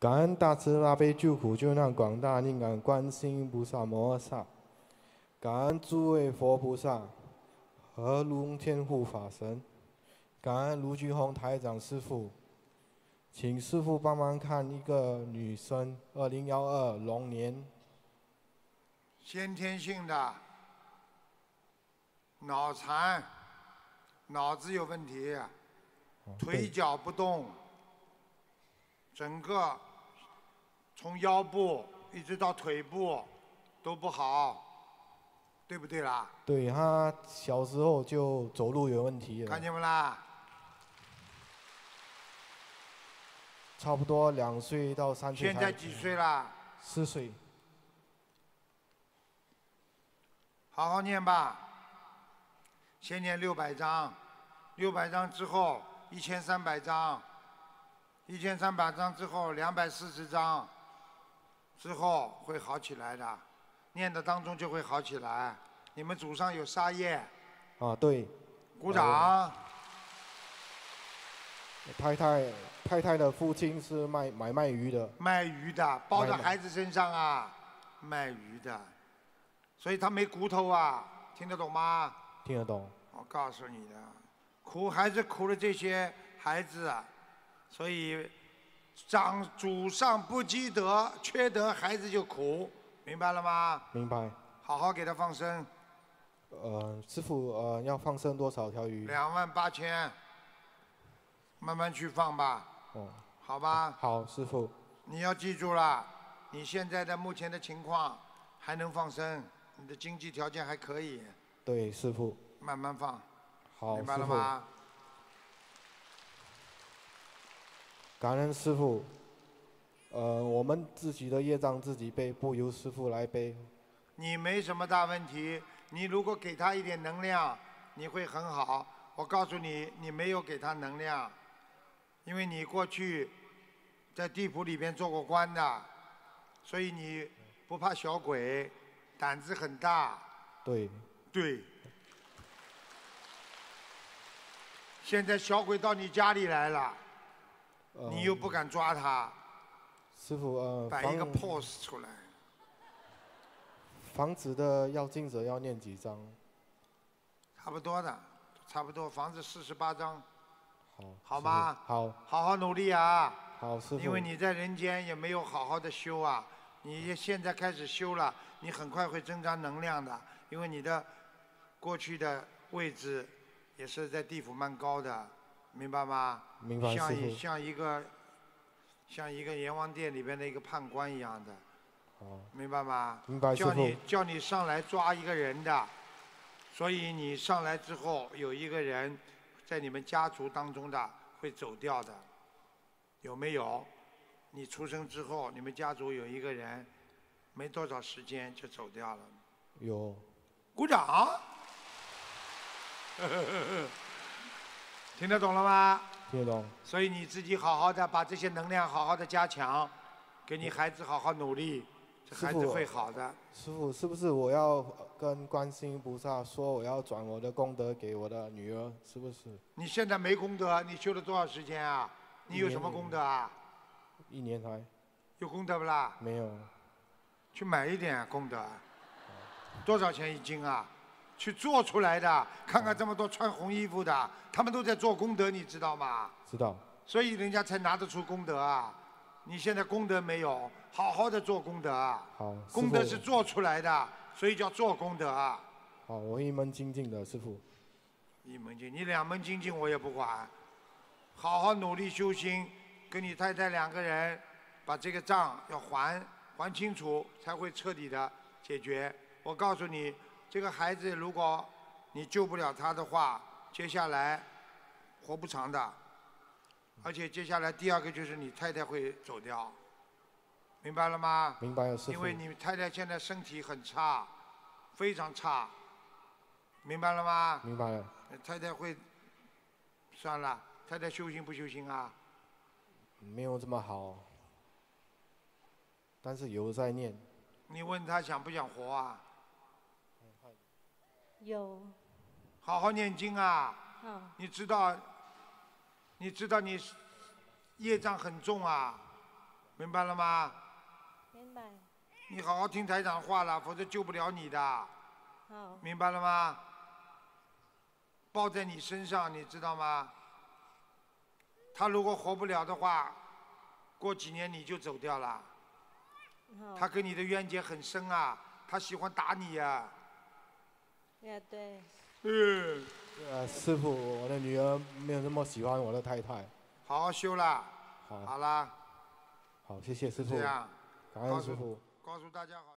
感恩大慈大悲救苦救难广大灵感观世音菩萨摩诃萨，感恩诸位佛菩萨和龙天护法神，感恩卢菊红台长师傅，请师傅帮忙看一个女生，二零幺二龙年，先天性的脑残，脑子有问题，腿脚不动，整个。从腰部一直到腿部都不好，对不对啦？对他小时候就走路有问题。看见没啦？差不多两岁到三岁现在几岁啦？四岁。好好念吧，先念六百章，六百章之后一千三百章，一千三百章之后两百四十章。之后会好起来的，念的当中就会好起来。你们祖上有沙叶，啊对，鼓掌。太太太太的父亲是卖买卖鱼的，卖鱼的包在孩子身上啊，卖鱼的，所以他没骨头啊，听得懂吗？听得懂。我告诉你的，苦还是苦了这些孩子啊，所以。长祖上不积德，缺德孩子就苦，明白了吗？明白。好好给他放生。呃，师傅，呃，要放生多少条鱼？两万八千。慢慢去放吧。哦。好吧。好，师傅。你要记住了，你现在的目前的情况还能放生，你的经济条件还可以。对，师傅。慢慢放。好，明白了吗？感恩师傅，呃，我们自己的业障自己背，不由师傅来背。你没什么大问题，你如果给他一点能量，你会很好。我告诉你，你没有给他能量，因为你过去在地府里边做过官的，所以你不怕小鬼，胆子很大。对，对，现在小鬼到你家里来了。你又不敢抓他，师傅呃，摆一个 pose 出来。房子的要进则要念几张？差不多的，差不多房子四十八张。好，好傅。好，好好努力啊。好，师傅。因为你在人间也没有好好的修啊，你现在开始修了，你很快会增加能量的，因为你的过去的位置也是在地府蛮高的。明白吗？像一像一个，像一个阎王殿里边的一个判官一样的，明白吗？叫你叫你上来抓一个人的，所以你上来之后，有一个人在你们家族当中的会走掉的，有没有？你出生之后，你们家族有一个人没多少时间就走掉了，有。鼓掌。听得懂了吗？听得懂。所以你自己好好的把这些能量好好的加强，给你孩子好好努力，这孩子会好的。师傅，是不是我要跟观世音菩萨说我要转我的功德给我的女儿？是不是？你现在没功德，你修了多少时间啊？你有什么功德啊？一年才。有功德不啦？没有。去买一点功德，多少钱一斤啊？去做出来的，看看这么多穿红衣服的，他们都在做功德，你知道吗？知道。所以人家才拿得出功德啊！你现在功德没有，好好的做功德。啊！好。功德是做出来的，所以叫做功德。啊！好，我一门精进的师傅。一门精，你两门精进我也不管。好好努力修心，跟你太太两个人，把这个账要还还清楚，才会彻底的解决。我告诉你。这个孩子，如果你救不了他的话，接下来活不长的。而且接下来第二个就是你太太会走掉，明白了吗？明白因为你太太现在身体很差，非常差，明白了吗？明白了。太太会，算了，太太修行不修行啊？没有这么好，但是有在念。你问他想不想活啊？有，好好念经啊！你知道，你知道你业障很重啊，明白了吗？明白。你好好听台长的话了，否则救不了你的。明白了吗？包在你身上，你知道吗？他如果活不了的话，过几年你就走掉了。他跟你的冤结很深啊，他喜欢打你呀。也对。嗯，呃，师傅，我的女儿没有那么喜欢我的太太。好好修啦，好，好啦。好，谢谢师傅。感恩师傅。告诉大家好。